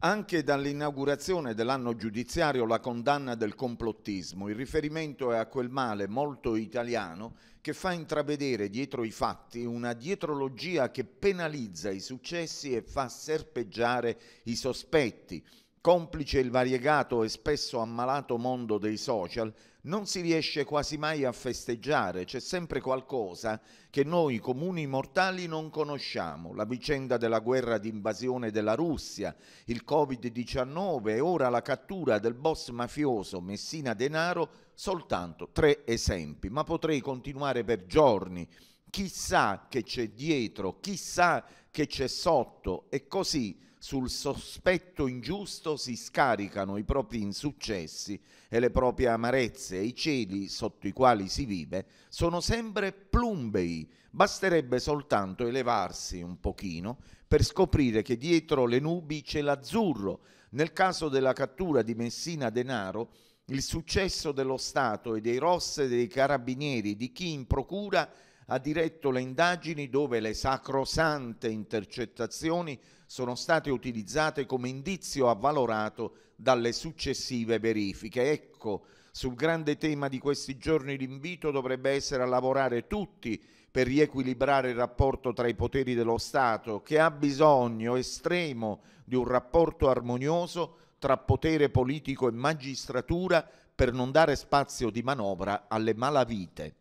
Anche dall'inaugurazione dell'anno giudiziario la condanna del complottismo, il riferimento è a quel male molto italiano che fa intravedere dietro i fatti una dietrologia che penalizza i successi e fa serpeggiare i sospetti, Complice il variegato e spesso ammalato mondo dei social, non si riesce quasi mai a festeggiare, c'è sempre qualcosa che noi comuni mortali non conosciamo, la vicenda della guerra d'invasione della Russia, il Covid-19 e ora la cattura del boss mafioso Messina Denaro, soltanto tre esempi, ma potrei continuare per giorni Chissà che c'è dietro, chissà che c'è sotto e così sul sospetto ingiusto si scaricano i propri insuccessi e le proprie amarezze e i cieli sotto i quali si vive sono sempre plumbei. Basterebbe soltanto elevarsi un pochino per scoprire che dietro le nubi c'è l'azzurro. Nel caso della cattura di Messina Denaro, il successo dello Stato e dei Ross dei Carabinieri, di chi in procura ha diretto le indagini dove le sacrosante intercettazioni sono state utilizzate come indizio avvalorato dalle successive verifiche. Ecco, sul grande tema di questi giorni l'invito dovrebbe essere a lavorare tutti per riequilibrare il rapporto tra i poteri dello Stato, che ha bisogno estremo di un rapporto armonioso tra potere politico e magistratura per non dare spazio di manovra alle malavite.